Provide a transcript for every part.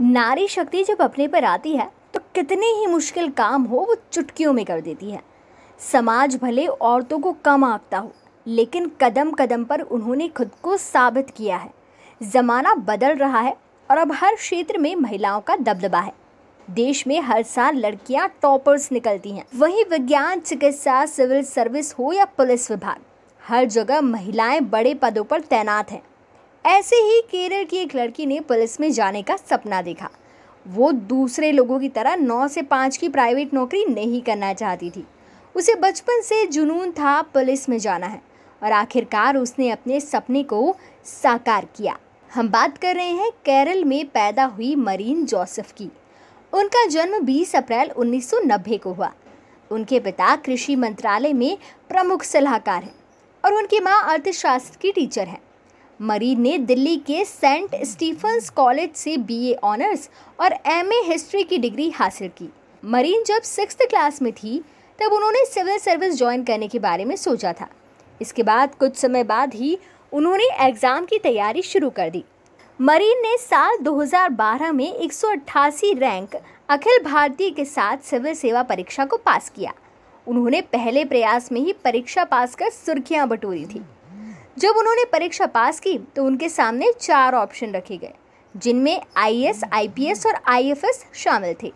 नारी शक्ति जब अपने पर आती है तो कितने ही मुश्किल काम हो वो चुटकियों में कर देती है समाज भले औरतों को कम आंकता हो लेकिन कदम कदम पर उन्होंने खुद को साबित किया है ज़माना बदल रहा है और अब हर क्षेत्र में महिलाओं का दबदबा है देश में हर साल लड़कियां टॉपर्स निकलती हैं वहीं विज्ञान चिकित्सा सिविल सर्विस हो या पुलिस विभाग हर जगह महिलाएं बड़े पदों पर तैनात हैं ऐसे ही केरल की एक लड़की ने पुलिस में जाने का सपना देखा वो दूसरे लोगों की तरह नौ से पाँच की प्राइवेट नौकरी नहीं करना चाहती थी उसे बचपन से जुनून था पुलिस में जाना है और आखिरकार उसने अपने सपने को साकार किया हम बात कर रहे हैं केरल में पैदा हुई मरीन जोसेफ की उनका जन्म 20 अप्रैल 1990 को हुआ उनके पिता कृषि मंत्रालय में प्रमुख सलाहकार हैं और उनकी माँ अर्थशास्त्र की टीचर हैं मरी ने दिल्ली के सेंट स्टीफंस कॉलेज से बीए ऑनर्स और एमए हिस्ट्री की डिग्री हासिल की मरीन जब सिक्स क्लास में थी तब उन्होंने सिविल सर्विस ज्वाइन करने के बारे में सोचा था इसके बाद कुछ समय बाद ही उन्होंने एग्ज़ाम की तैयारी शुरू कर दी मरीन ने साल 2012 में 188 रैंक अखिल भारतीय के साथ सिविल सेवा परीक्षा को पास किया उन्होंने पहले प्रयास में ही परीक्षा पास कर सुर्खियां बटोरी थी जब उन्होंने परीक्षा पास की तो उनके सामने चार ऑप्शन रखे गए जिनमें आईएएस, आईपीएस और आईएफएस शामिल थे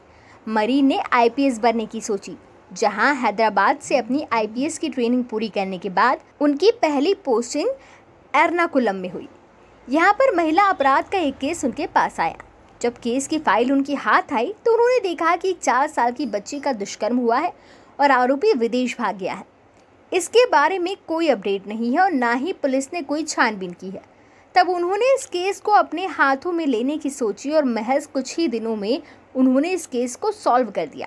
मरीन ने आईपीएस बनने की सोची जहां हैदराबाद से अपनी आईपीएस की ट्रेनिंग पूरी करने के बाद उनकी पहली पोस्टिंग एर्नाकुलम में हुई यहाँ पर महिला अपराध का एक केस उनके पास आया जब केस की फाइल उनके हाथ आई तो उन्होंने देखा कि चार साल की बच्ची का दुष्कर्म हुआ है और आरोपी विदेश भाग गया है इसके बारे में कोई अपडेट नहीं है और ना ही पुलिस ने कोई छानबीन की है तब उन्होंने इस केस को अपने हाथों में लेने की सोची और महज कुछ ही दिनों में उन्होंने इस केस को सॉल्व कर दिया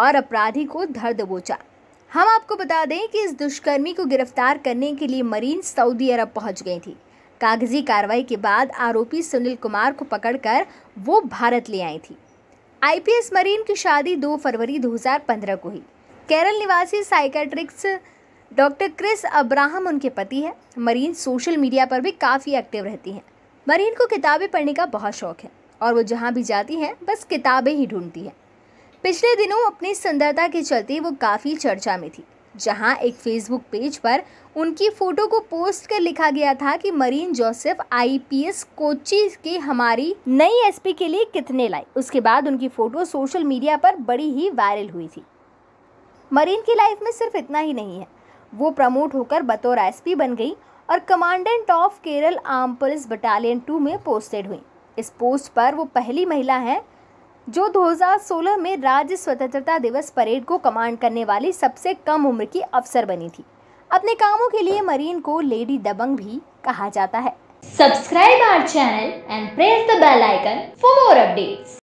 और अपराधी को धर दबोचा हम आपको बता दें कि इस दुष्कर्मी को गिरफ्तार करने के लिए मरीन सऊदी अरब पहुंच गई थी कागजी कार्रवाई के बाद आरोपी सुनील कुमार को पकड़कर वो भारत ले आई थी आईपीएस मरीन की शादी 2 फरवरी 2015 को हुई केरल निवासी साइकेट्रिक्स डॉक्टर क्रिस अब्राहम उनके पति हैं मरीन सोशल मीडिया पर भी काफ़ी एक्टिव रहती हैं मरीन को किताबें पढ़ने का बहुत शौक है और वो जहाँ भी जाती हैं बस किताबें ही ढूंढती हैं पिछले दिनों अपनी सुंदरता के चलते वो काफ़ी चर्चा में थी जहाँ एक फेसबुक पेज पर उनकी फ़ोटो को पोस्ट कर लिखा गया था कि मरीन जोसेफ आईपीएस कोची के हमारी नई एसपी के लिए कितने लाए उसके बाद उनकी फ़ोटो सोशल मीडिया पर बड़ी ही वायरल हुई थी मरीन की लाइफ में सिर्फ इतना ही नहीं है वो प्रमोट होकर बतौर एसपी बन गई और commandant of Kerala arm police battalion two में पोस्टेड हुई इस पोस्ट पर वो पहली महिला हैं जो 2016 में राज्य स्वतंत्रता दिवस परेड को कमांड करने वाली सबसे कम उम्र की अफसर बनी थी अपने कामों के लिए मरीन को लेडी दबंग भी कहा जाता है subscribe our channel and press the bell icon for more updates